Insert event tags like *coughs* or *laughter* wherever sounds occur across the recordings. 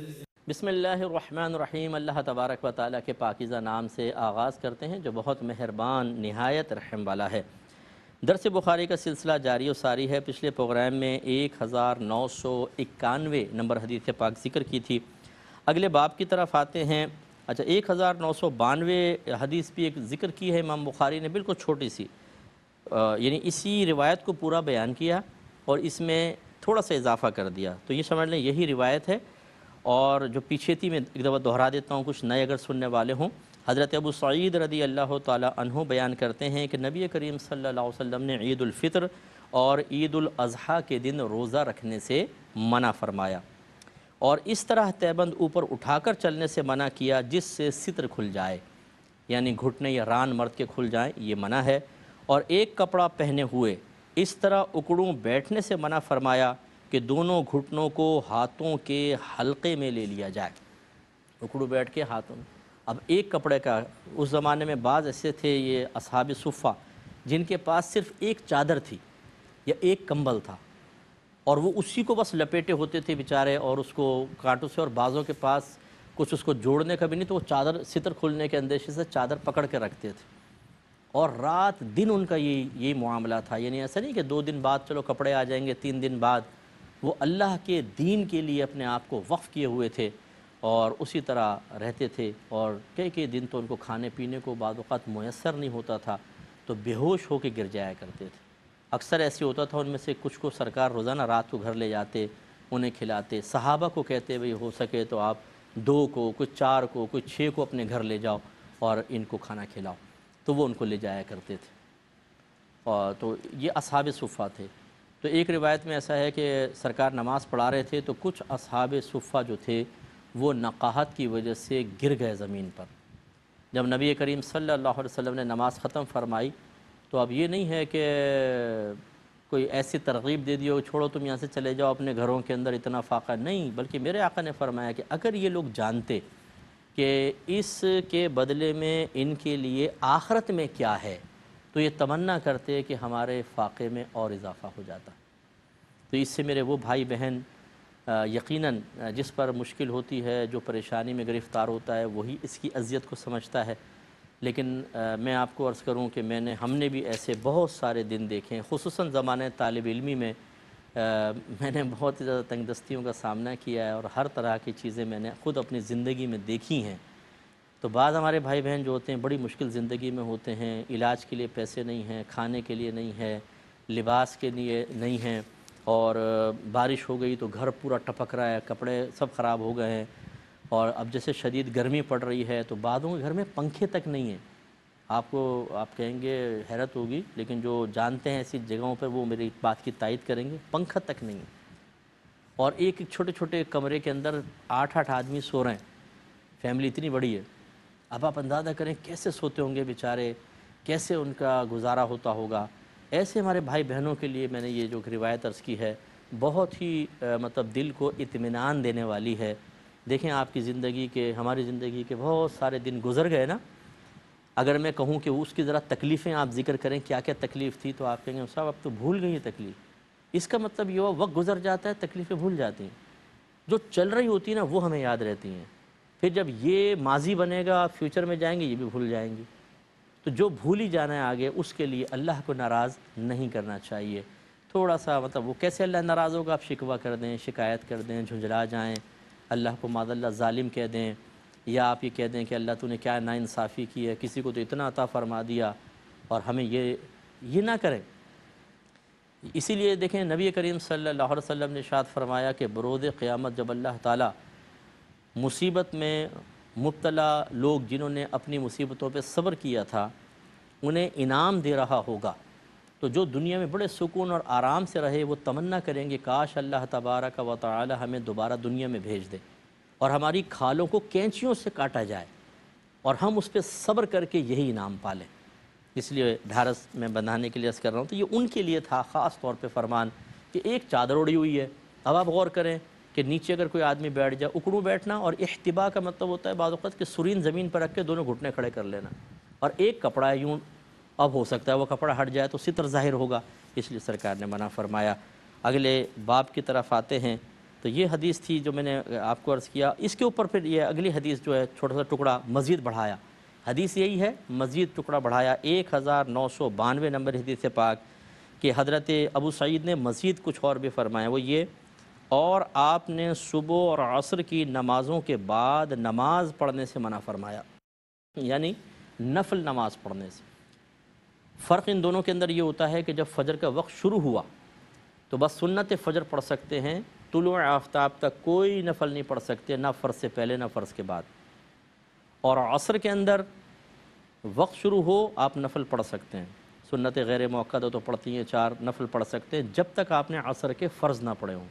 बसमीम अल्लाह तबारक व ताली के पाकिज़ा नाम से आगाज़ करते हैं जो बहुत मेहरबान नहायत रहम वाला है दरस बुखारी का सिलसिला जारी व सारी है पिछले प्रोग्राम में एक हज़ार नौ सौ इक्यानवे नंबर हदीस पाक जिक्र की थी अगले बाप की तरफ आते हैं अच्छा एक हज़ार नौ सौ बानवे हदीस भी एक ज़िक्र की है इमाम बुखारी ने बिल्कुल छोटी सी यानी इसी रिवायत को पूरा बयान किया और इसमें थोड़ा सा इजाफ़ा कर दिया तो ये समझ लें यही रिवायत है और जो पीछे थी मैं एक दफ़ा दोहरा देता हूँ कुछ नए अगर सुनने वाले हों हज़रत अबू सईद रदी अल्लाह तहों बयान करते हैं कि नबी करीम सल्ला वसम ने ईदालफ़ितर और ईदाजी के दिन रोज़ा रखने से मना फरमाया और इस तरह तैबंद ऊपर उठाकर चलने से मना किया जिससे सितर खुल जाए यानी घुटने या रान मर्द के खुल जाएँ ये मना है और एक कपड़ा पहने हुए इस तरह उकड़ू बैठने से मना फरमाया कि दोनों घुटनों को हाथों के हल्के में ले लिया जाए उकड़ू बैठ के हाथों में अब एक कपड़े का उस ज़माने में बाज़ ऐसे थे ये असहाब सुफ़ा जिनके पास सिर्फ़ एक चादर थी या एक कंबल था और वो उसी को बस लपेटे होते थे बेचारे और उसको कांटों से और बाज़ों के पास कुछ उसको जोड़ने का भी नहीं तो वो चादर सितर खुलने के अंदेशे से चादर पकड़ के रखते थे और रात दिन उनका ये यही मामला था यानी ऐसा नहीं कि दो दिन बाद चलो कपड़े आ जाएंगे तीन दिन बाद वो अल्लाह के दीन के लिए अपने आप को वक्फ़ किए हुए थे और उसी तरह रहते थे और कई कई दिन तो उनको खाने पीने को बाद मैसर नहीं होता था तो बेहोश होकर गिर जाया करते थे अक्सर ऐसे होता था उनमें से कुछ को सरकार रोज़ाना रात को घर ले जाते उन्हें खिलाते सहाबा को कहते भाई हो सके तो आप दो को कुछ चार को कुछ छः को अपने घर ले जाओ और इनको खाना खिलाओ तो वो उनको ले जाया करते थे और तो ये असहाब सुफ़ा थे तो एक रिवायत में ऐसा है कि सरकार नमाज़ पढ़ा रहे थे तो कुछ असहाब सुफ़ा जो थे वो नक़ाहत की वजह से गिर गए ज़मीन पर जब नबी करीम सल्लल्लाहु अलैहि वसल्लम ने नमाज़ ख़त्म फरमाई तो अब ये नहीं है कि कोई ऐसी तरगीब दे दी हो छोड़ो तुम यहाँ से चले जाओ अपने घरों के अंदर इतना फ़ाका नहीं बल्कि मेरे आका ने फरमाया कि अगर ये लोग जानते कि इसके बदले में इनके लिए आखरत में क्या है तो ये तमन्ना करते हैं कि हमारे फ़ाक़े में और इजाफ़ा हो जाता तो इससे मेरे वो भाई बहन यकीनन जिस पर मुश्किल होती है जो परेशानी में गिरफ़्तार होता है वही इसकी अजियत को समझता है लेकिन आ, मैं आपको अर्ज़ करूं कि मैंने हमने भी ऐसे बहुत सारे दिन देखे हैं खसूस ज़माने तालब इलमी में आ, मैंने बहुत ही ज़्यादा तंगदस्तियों का सामना किया है और हर तरह की चीज़ें मैंने ख़ुद अपनी ज़िंदगी में देखी हैं तो बाद हमारे भाई बहन जो होते हैं बड़ी मुश्किल ज़िंदगी में होते हैं इलाज के लिए पैसे नहीं हैं खाने के लिए नहीं है लिबास के लिए नहीं हैं और बारिश हो गई तो घर पूरा टपक रहा है कपड़े सब ख़राब हो गए हैं और अब जैसे शदीद गर्मी पड़ रही है तो बादों के घर में पंखे तक नहीं हैं आपको आप कहेंगे हैरत होगी लेकिन जो जानते हैं ऐसी जगहों पर वो मेरी बात की तायद करेंगे पंखा तक नहीं और एक एक छोटे छोटे कमरे के अंदर आठ आठ आदमी सो रहे हैं फैमिली इतनी बड़ी है अब आप अंदाज़ा करें कैसे सोते होंगे बेचारे कैसे उनका गुजारा होता होगा ऐसे हमारे भाई बहनों के लिए मैंने ये जो रिवायत अर्ज़ की है बहुत ही आ, मतलब दिल को इत्मीनान देने वाली है देखें आपकी ज़िंदगी के हमारी ज़िंदगी के बहुत सारे दिन गुजर गए ना अगर मैं कहूँ कि उसकी ज़रा तकलीफ़ें आप जिक्र करें क्या क्या तकलीफ़ थी तो आप कहेंगे साहब आप तो भूल गई है तकलीफ़ इसका मतलब ये हुआ वक्त गुजर जाता है तकलीफ़ें भूल जाती हैं जो चल रही होती हैं ना वो हमें याद रहती हैं फिर जब ये माजी बनेगा फ्यूचर में जाएंगे ये भी भूल जाएंगी तो जो भूल ही जाना है आगे उसके लिए अल्लाह को नाराज़ नहीं करना चाहिए थोड़ा सा मतलब वो कैसे अल्लाह नाराज़ होगा आप शिकवा कर दें शिकायत कर दें झुंझला जाएँ अल्लाह को मादल्ला ालिम कह दें या आप ये कह दें कि अल्लाह तूने क्या नाानसाफ़ी की है किसी को तो इतना अता फ़रमा दिया और हमें ये ये ना करें इसीलिए देखें नबी करीम सल्लल्लाहु अलैहि वसल्लम ने शाद फरमाया कि बरोद क़्यामत जब अल्लाह ताला मुसीबत में मुबतला लोग जिन्होंने अपनी मुसीबतों पर सब्र किया था उन्हें इनाम दे रहा होगा तो जो दुनिया में बड़े सुकून और आराम से रहे वो तमन्ना करेंगे काश अल्लाह तबारक का वाली हमें दोबारा दुनिया में भेज दे और हमारी खालों को कैंचियों से काटा जाए और हम उस पर सब्र करके यही इनाम पालें इसलिए ढारस में बंधाने के लिए अस कर रहा हूँ तो ये उनके लिए था ख़ास तौर पर फरमान कि एक चादर उड़ी हुई है अब आप गौर करें कि नीचे अगर कोई आदमी बैठ जाए उकड़ू बैठना और अहतबा का मतलब होता है बाद कि सुरीन ज़मीन पर रख के दोनों घुटने खड़े कर लेना और एक कपड़ा यूँ अब हो सकता है वह कपड़ा हट जाए तो सितर ज़ाहिर होगा इसलिए सरकार ने मना फरमाया अगले बाप की तरफ आते हैं तो ये हदीस थी जो मैंने आपको अर्ज़ किया इसके ऊपर फिर ये अगली हदीस जो है छोटा सा टुकड़ा मज़ीद बढ़ाया हदीस यही है मज़ीद टुकड़ा बढ़ाया एक हज़ार नौ सौ बानवे नंबर हदीस पाक कि हज़रत अबू सईद ने मज़ीद कुछ और भी फरमाया वो ये और आपने सुबह और असर की नमाज़ों के बाद नमाज पढ़ने से मना फरमाया यानी नफल नमाज पढ़ने से फ़र्क इन दोनों के अंदर ये होता है कि जब फजर का वक्त शुरू हुआ तो बस सुन्नत फ़जर पढ़ सकते हैं तुलु आफ्ताब तक कोई नफल नहीं पढ़ सकते ना फ़र्ज से पहले ना फ़र्ज के बाद और असर के अंदर वक्त शुरू हो आप नफल पढ़ सकते हैं सुन्नत गैर मौका तो पढ़ती हैं चार नफल पढ़ सकते हैं जब तक आपने असर के फ़र्ज़ ना पढ़े हों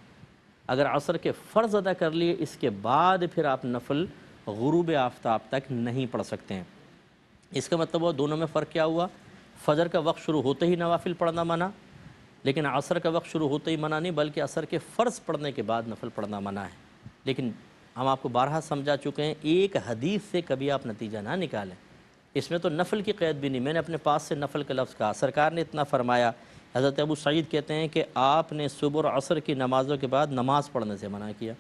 अगर असर के फ़र्ज़ अदा कर लिए इसके बाद फिर आप नफल गरूब आफ्ताब तक नहीं पढ़ सकते हैं इसका मतलब वह दोनों में फ़र्क क्या हुआ फजर का वक्त शुरू होते ही नवाफिल पढ़ना मना लेकिन असर का वक्त शुरू होते ही मना नहीं बल्कि असर के फ़र्ज़ पढ़ने के बाद नफल पढ़ना मना है लेकिन हम आपको बारह समझा चुके हैं एक हदीस से कभी आप नतीजा ना निकालें इसमें तो नफल की कैद भी नहीं मैंने अपने पास से नफल का लफ्ज़ कहा सरकार ने इतना फरमाया हज़रत अबू सईद कहते हैं कि आपने सुबह और असर की नमाज़ों के बाद नमाज़ पढ़ने से मना किया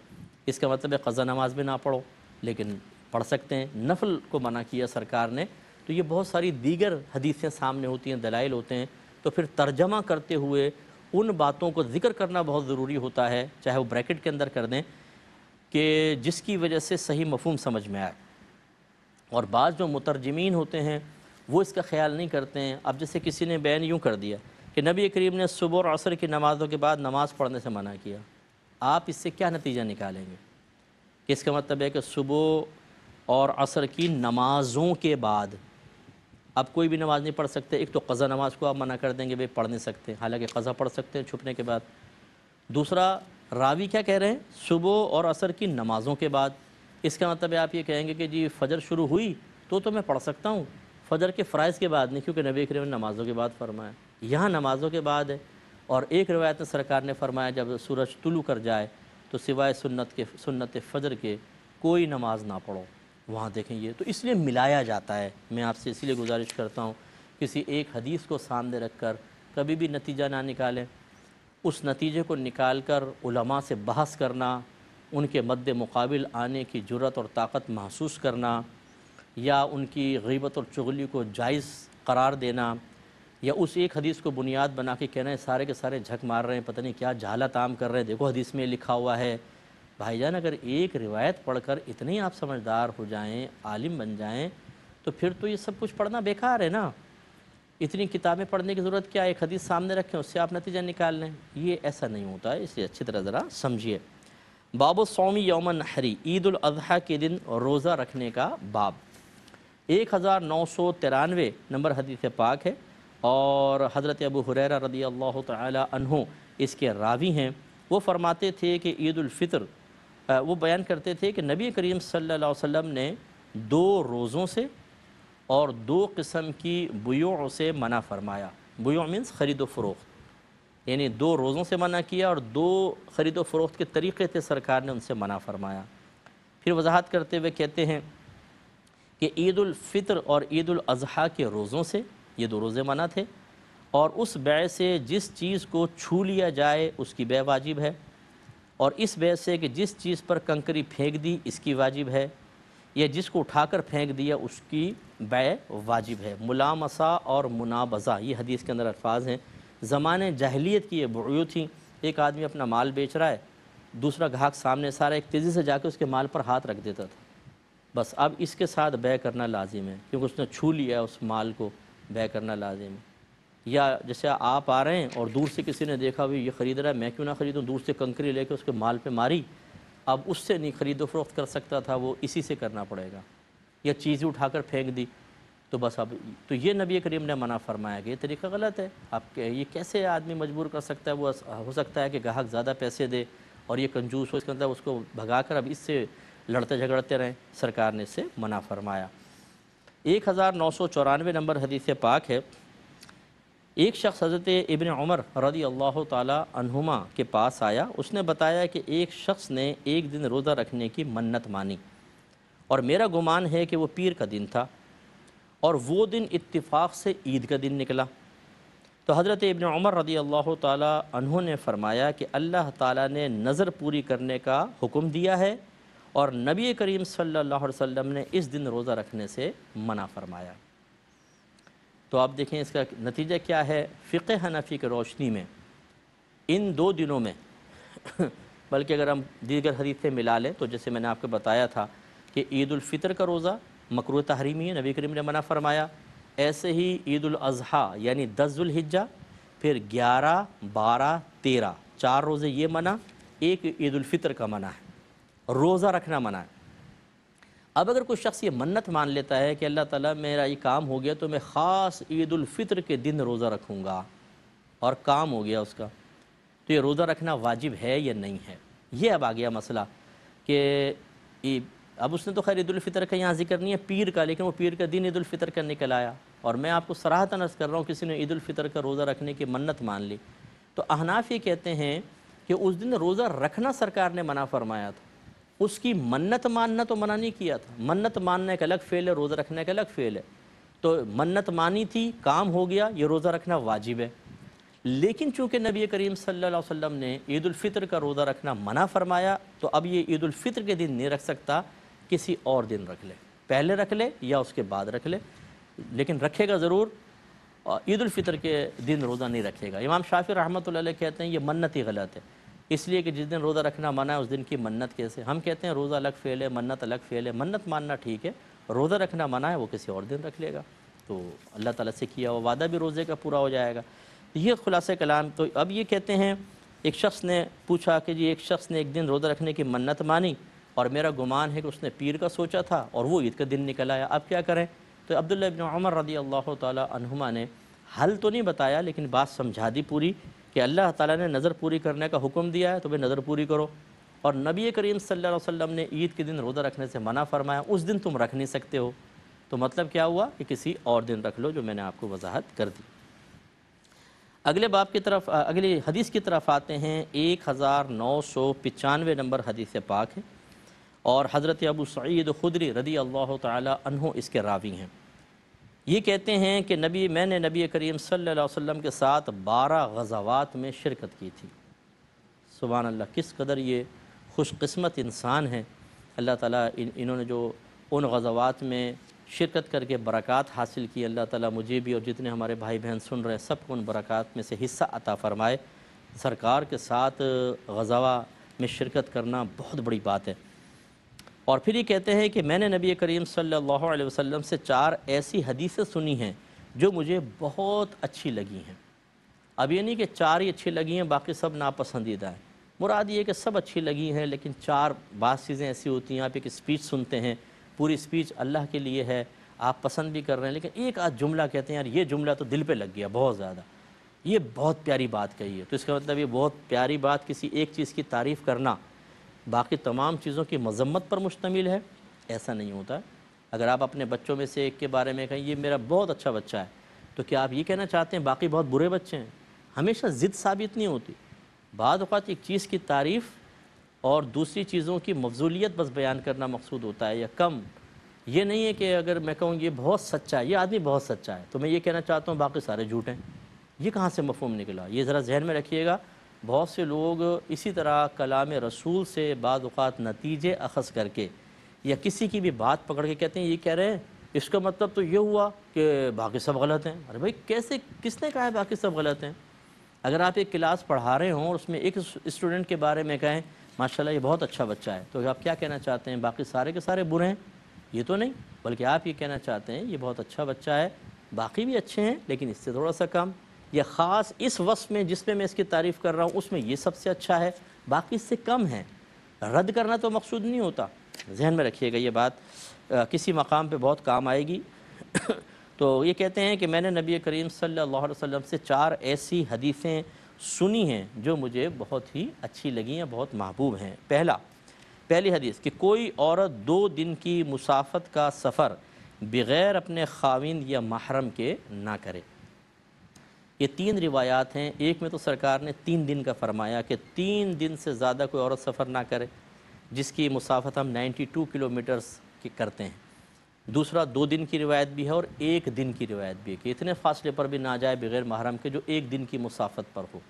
इसका मतलब है क़ज़ा नमाज भी ना पढ़ो लेकिन पढ़ सकते हैं नफल को मना किया सरकार ने तो ये बहुत सारी दीगर हदीसें सामने होती हैं दलाइल होते हैं तो फिर तर्जमा करते हुए उन बातों को ज़िक्र करना बहुत ज़रूरी होता है चाहे वो ब्रैकेट के अंदर कर दें कि जिसकी वजह से सही मफहम समझ में आए और बाद जो मुतरजमीन होते हैं वो इसका ख्याल नहीं करते हैं अब जैसे किसी ने बैन यूँ कर दिया कि नबी करीम ने सुबह और असर की नमाज़ों के बाद नमाज़ पढ़ने से मना किया आप इससे क्या नतीजा निकालेंगे कि इसका मतलब है कि सुबह और असर की नमाज़ों के बाद आप कोई भी नमाज़ नहीं पढ़ सकते एक तो कज़ा नमाज को आप मना कर देंगे भाई पढ़ नहीं सकते हालांकि कज़ा पढ़ सकते हैं छुपने के बाद दूसरा रावी क्या कह रहे हैं सुबह और असर की नमाज़ों के बाद इसका मतलब आप ये कहेंगे कि जी फजर शुरू हुई तो तो मैं पढ़ सकता हूँ फजर के फ़रज़ के बाद नहीं क्योंकि नबी करीम ने नमाज़ों के बाद फरमाया यहाँ नमाज़ों के बाद है और एक रवायत में सरकार ने फरमाया जब सूरज तुलू कर जाए तो सिवाय सुन्नत के सुन्नत फ़जर के कोई नमाज ना पढ़ो वहाँ देखें ये तो इसलिए मिलाया जाता है मैं आपसे इसलिए गुजारिश करता हूँ किसी एक हदीस को सामने रख कर कभी भी नतीजा ना निकालें उस नतीजे को निकाल कर उलमा से बहस करना उनके मद्द मुकाबिल आने की जरूरत और ताकत महसूस करना या उनकी गीबत और चुगली को जायज़ करार देना या उस एक हदीस को बुनियाद बना के कहना है सारे के सारे झक मार रहे हैं पता नहीं क्या झाला ताम कर रहे हैं देखो हदीस में लिखा हुआ है भाईजान अगर एक रिवायत पढ़कर इतने आप समझदार हो जाएं आलिम बन जाएं तो फिर तो ये सब कुछ पढ़ना बेकार है ना इतनी किताबें पढ़ने की ज़रूरत क्या एक हदीस सामने रखें उससे आप नतीजा निकाल लें ये ऐसा नहीं होता है इसलिए अच्छी तरह ज़रा समझिए बाबो सौमी यौम नहरी अजहा के दिन रोज़ा रखने का बाब एक हज़ार नौ सौ तिरानवे नंबर हदीस पाक है और हज़रत अबू हुररा रदी अल्लाह तहों इसके रावी हैं वो फरमाते थे कि ईदालफ़ितर वो बयान करते थे कि नबी करीम सल्ला वसम ने दो रोज़ों से और दो किस्म की बुयों से मना फ़रमाया बुयों मीन्स ख़रीदो फ़रोख्त यानी दो रोज़ों से मना किया और दो ख़रीदो फ़रोख्त के तरीक़े थे सरकार ने उनसे मना फ़रमाया फिर वजाहत करते हुए कहते हैं कि ईदालफ़ितर और ईदाजी के रोज़ों से ये दो रोज़े मना थे और उस बै से जिस चीज़ को छू लिया जाए उसकी बै वाजिब है और इस बै से कि जिस चीज़ पर कंकरी फेंक दी इसकी वाजिब है या जिसको उठाकर फेंक दिया उसकी बै वाजिब है मुलामसा और मुनाबज़ा ये हदीस के अंदर अल्फाज हैं ज़माने जहलीत की ये बुयू थी एक आदमी अपना माल बेच रहा है दूसरा ग्राहक सामने सारा एक तेज़ी से जाके उसके माल पर हाथ रख देता था बस अब इसके साथ बै करना लाजिम है क्योंकि उसने छू लिया उस माल को बै करना लाजिम है या जैसे आप आ रहे हैं और दूर से किसी ने देखा भी ये ख़रीद रहा है मैं क्यों ना ख़रीदूँ दूर से कंकरी लेके उसके माल पे मारी अब उससे नहीं ख़रीदो फरोख्त कर सकता था वो इसी से करना पड़ेगा या चीज़ें उठाकर फेंक दी तो बस अब तो ये नबी करीम ने मना फरमाया कि ये तरीका गलत है आप ये कैसे आदमी मजबूर कर सकता है वो हो सकता है कि गाहक ज़्यादा पैसे दे और ये कंजूस हो इसके अंदर मतलब उसको भगा कर अब इससे लड़ते झगड़ते रहें सरकार ने इससे मना फरमाया एक हज़ार नौ सौ चौरानवे नंबर हदीस पाक है एक शख्स हज़रत इबन उमर रदी अल्लाह तुमा के पास आया उसने बताया कि एक शख्स ने एक दिन रोज़ा रखने की मन्नत मानी और मेरा गुमान है कि वो पीर का दिन था और वो दिन इत्तिफाक़ से ईद का दिन निकला तो हज़रत इबन उमर रदी अल्लाह तहों ने फ़रमाया कि अल्लाह ताला ने नज़र पूरी करने का हुक्म दिया है और नबी करीम सल्लल्लाहु अलैहि वसल्लम ने इस दिन रोज़ा रखने से मना फरमाया तो आप देखें इसका नतीजा क्या है फ़िक हनफी की रोशनी में इन दो दिनों में *coughs* बल्कि अगर हम दीगर हदीसें मिला लें तो जैसे मैंने आपको बताया था कि ईदालफ़ितर का रोज़ा मकरू तहरीमी है नबी करीम ने मना फ़रमाया ऐसे ही ईदाजी यानी दसजुल्हिजा फिर ग्यारह बारह तेरह चार रोज़े ये मना एक ईदालफ़ितर का मना है रोज़ा रखना मना है अब अगर कोई शख्स ये मन्नत मान लेता है कि अल्लाह ताला मेरा ये काम हो गया तो मैं ख़ास ईदालफ़ितर के दिन रोज़ा रखूँगा और काम हो गया उसका तो ये रोज़ा रखना वाजिब है या नहीं है ये अब आ गया मसला कि अब उसने तो खैर ईदालफ़ितर का यहाँ जिक्र नहीं है पीर का लेकिन वो पीर का दिन ईदालफ़ितर का निकल आया और मैं आपको सराहत नर्स कर रहा हूँ किसी ने ईदालफ़ितर का रोज़ा रखने की मन्नत मान ली तो अहनाफ ये कहते हैं कि उस दिन रोज़ा रखना सरकार ने मना फरमाया था उसकी मन्नत मानना तो मना नहीं किया था मन्नत मानना एक अलग फ़ेल है रोज़ा रखना एक अलग फ़ेल है तो मन्नत मानी थी काम हो गया ये रोज़ा रखना वाजिब है लेकिन चूँकि नबी करीम सल्लल्लाहु अलैहि वसल्लम ने ईदालफ़ितर का रोज़ा रखना मना फरमाया तो अब ये ईदालफ़ितर के दिन नहीं रख सकता किसी और दिन रख ले पहले रख ले या उसके बाद रख ले लेकिन रखेगा ज़रूर ईदालफ़ितर के दिन रोज़ा नहीं रखेगा इमाम शाफी रहमत कहते हैं ये मन्नत ही गलत है इसलिए कि जिस दिन रोज़ा रखना मना है उस दिन की मन्नत कैसे हम कहते हैं रोज़ा अलग फेल है मन्नत अलग फेल है मन्नत मानना ठीक है रोज़ा रखना मना है वो किसी और दिन रख लेगा तो अल्लाह ताला से किया हुआ वादा भी रोज़े का पूरा हो जाएगा ये खुलासे कलाम तो अब ये कहते हैं एक शख्स ने पूछा कि जी एक शख्स ने एक दिन रोज़ा रखने की मन्नत मानी और मेरा गुमान है कि उसने पीर का सोचा था और वो ईद का दिन निकल आया अब क्या करें तो अब्दुल्ल इबन उमर रदी अल्लाह तुमा ने हल तो नहीं बताया लेकिन बात समझा दी पूरी कि अल्लाह ताला ने नज़र पूरी करने का हुक्म दिया है तो भाई नज़र पूरी करो और नबी करीम सल्लल्लाहु अलैहि वसल्लम ने ईद के दिन रोज़ा रखने से मना फरमाया उस दिन तुम रख नहीं सकते हो तो मतलब क्या हुआ कि किसी और दिन रख लो जो मैंने आपको वजाहत कर दी अगले बाप की तरफ अगली हदीस की तरफ आते हैं एक हज़ार नौ सौ पचानवे नंबर हदीस पाक है और हज़रत अबू सईद खुदरी रदी अल्लाह तहु इसके रावी हैं ये कहते हैं कि नबी मैंने नबी करीम सल्लल्लाहु अलैहि वसल्लम के साथ बारह गज़ावात में शिरकत की थी सुबहान अल्लाह किस कदर ये खुशकस्मत इंसान है अल्लाह ताला इन इन्होंने जो उन गज़ावात में शिरकत करके बरक़ात हासिल की अल्लाह ताला मुझे भी और जितने हमारे भाई बहन सुन रहे हैं सबको उन बरक़ात में से हिस्सा अता फ़रमाए सरकार के साथ गज़ावा में शिरकत करना बहुत बड़ी बात है और फिर ये कहते हैं कि मैंने नबी करीम सल्लल्लाहु अलैहि वसल्लम से चार ऐसी हदीसें सुनी हैं जो मुझे बहुत अच्छी लगी हैं अब ये नहीं कि चार ही अच्छी लगी हैं बाकी सब नापसंदीदा हैं मुराद ये कि सब अच्छी लगी हैं लेकिन चार बात चीज़ें ऐसी होती हैं आप एक स्पीच सुनते हैं पूरी स्पीच अल्लाह के लिए है आप पसंद भी कर रहे हैं लेकिन एक आध जुमला कहते हैं यार ये जुमला तो दिल पर लग गया बहुत ज़्यादा ये बहुत प्यारी बात कही है तो इसका मतलब ये बहुत प्यारी बात किसी एक चीज़ की तारीफ़ करना बाकी तमाम चीज़ों की मजम्मत पर मुश्तमिल है ऐसा नहीं होता अगर आप अपने बच्चों में से एक के बारे में कहें ये मेरा बहुत अच्छा बच्चा है तो क्या आप ये कहना चाहते हैं बाकी बहुत बुरे बच्चे हैं हमेशा ज़िद साबित नहीं होती बाद एक चीज़ की तारीफ़ और दूसरी चीज़ों की मफजूलियत बस बयान करना मकसूद होता है या कम ये नहीं है कि अगर मैं कहूँ ये बहुत सच्चा है ये आदमी बहुत सच्चा है तो मैं ये कहना चाहता हूँ बाकी सारे झूठ हैं ये कहाँ से मफहम निकला ये ज़रा जहन में रखिएगा बहुत से लोग इसी तरह कलाम रसूल से बात नतीजे अखज़ करके या किसी की भी बात पकड़ के कहते हैं ये कह रहे हैं इसका मतलब तो ये हुआ कि बाकी सब गलत हैं अरे भाई कैसे किसने कहा है बाकी सब गलत हैं अगर आप एक क्लास पढ़ा रहे हों और उसमें एक स्टूडेंट के बारे में कहें माशाल्लाह ये बहुत अच्छा बच्चा है तो आप क्या कहना चाहते हैं बाकी सारे के सारे बुरे हैं ये तो नहीं बल्कि आप ये कहना चाहते हैं ये बहुत अच्छा बच्चा है बाकी भी अच्छे हैं लेकिन इससे थोड़ा सा कम या ख़ास इस वस्फ में जिसमें मैं इसकी तारीफ़ कर रहा हूँ उसमें ये सबसे अच्छा है बाकी इससे कम है रद्द करना तो मकसूद नहीं होता जहन में रखिएगा ये बात आ, किसी मकाम पर बहुत काम आएगी *coughs* तो ये कहते हैं कि मैंने नबी करीम सल्लल्लाहु अलैहि वसल्लम से चार ऐसी हदीफ़ें सुनी हैं जो मुझे बहुत ही अच्छी लगी हैं बहुत महबूब हैं पहला पहली हदीस कि कोई औरत दो दिन की मुसाफत का सफ़र बग़ैर अपने खाविंद या महरम के ना करे ये तीन रिवायात हैं एक में तो सरकार ने तीन दिन का फरमाया कि तीन दिन से ज़्यादा कोई औरत सफ़र ना करे जिसकी मुसाफत हम 92 किलोमीटर्स की करते हैं दूसरा दो दिन की रिवायत भी है और एक दिन की रिवायत भी है कि इतने फासले पर भी ना जाए बगैर महरम के जो एक दिन की मुसाफत पर हो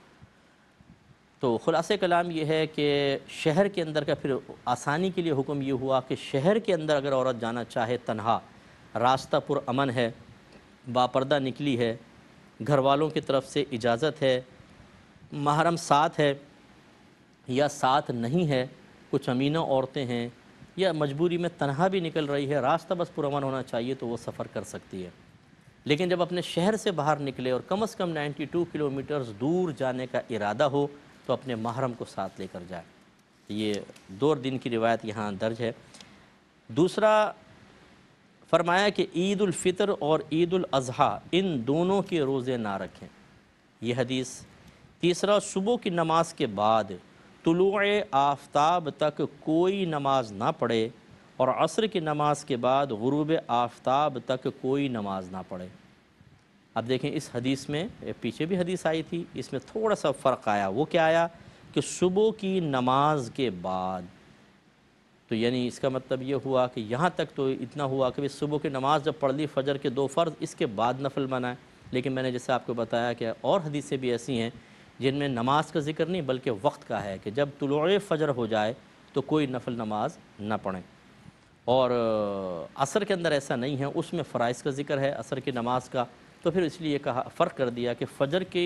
तो ख़ुलास कलाम यह है कि शहर के अंदर का फिर आसानी के लिए हुक्म ये हुआ कि शहर के अंदर अगर औरत जाना चाहे तनहा रास्ता पुरअमन है बापर्दा निकली है घर वालों की तरफ से इजाज़त है महरम साथ है या साथ नहीं है कुछ अमीना औरतें हैं या मजबूरी में तनहा भी निकल रही है रास्ता बस पुरमन होना चाहिए तो वो सफ़र कर सकती है लेकिन जब अपने शहर से बाहर निकले और कम अज़ कम 92 किलोमीटर्स दूर जाने का इरादा हो तो अपने महरम को साथ लेकर जाए ये दो दिन की रिवायत यहाँ दर्ज है दूसरा फरमाया कि ईद फ़ितर और ईद अज़हा इन दोनों के रोज़े ना रखें यह हदीस तीसरा सुबह की नमाज के बाद तलु आफ्ताब तक कोई नमाज ना पढ़े और असर की नमाज के बाद गुरूब आफ्ताब तक कोई नमाज ना पढ़े अब देखें इस हदीस में पीछे भी हदीस आई थी इसमें थोड़ा सा फ़र्क आया वो क्या आया कि सुबह की नमाज के बाद तो यानी इसका मतलब ये हुआ कि यहाँ तक तो इतना हुआ कि सुबह की नमाज़ जब पढ़ ली फ़जर के दो फ़र्ज़ इसके बाद नफल बनाए लेकिन मैंने जैसे आपको बताया कि और हदीसें भी ऐसी हैं जिनमें नमाज का जिक्र नहीं बल्कि वक्त का है कि जब तुलु फ़जर हो जाए तो कोई नफल नमाज ना पढ़ें और असर के अंदर ऐसा नहीं है उसमें फ़राइज़ का जिक्र है असर की नमाज का तो फिर इसलिए कहा फ़र्क कर दिया कि फ़जर के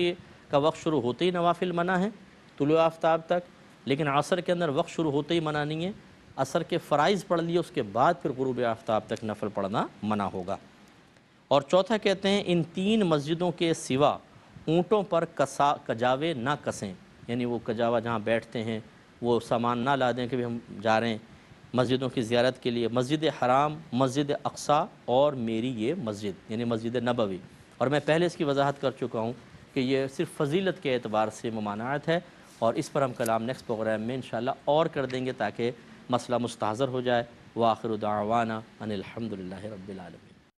का वक्त शुरू होते ही नवाफिल मना है तुलु आफ्ताब तक लेकिन असर के अंदर वक्त शुरू होते ही मना नहीं है असर के फ़रज़ पढ़ लिए उसके बाद फिर गुरूब आफ्ताब तक नफल पढ़ना मना होगा और चौथा कहते हैं इन तीन मस्जिदों के सिवा ऊँटों पर कसा कजावे ना कसें यानी वो कजावा जहाँ बैठते हैं वो सामान ना ला दें कि हम जा रहे हैं मस्जिदों की ज्यारत के लिए मस्जिद हराम मस्जिद अक्सा और मेरी ये मस्जिद यानी मस्जिद नबवी और मैं पहले इसकी वजाहत कर चुका हूँ कि ये सिर्फ फजीलत के अतबार से ममानात है और इस पर हम कलाम नेक्स्ट प्रोग्राम में इन और कर देंगे ताकि मसला मुस्ताज़र हो जाए वाखिर दावाना अनिलहमदिल्ला रबीआलमी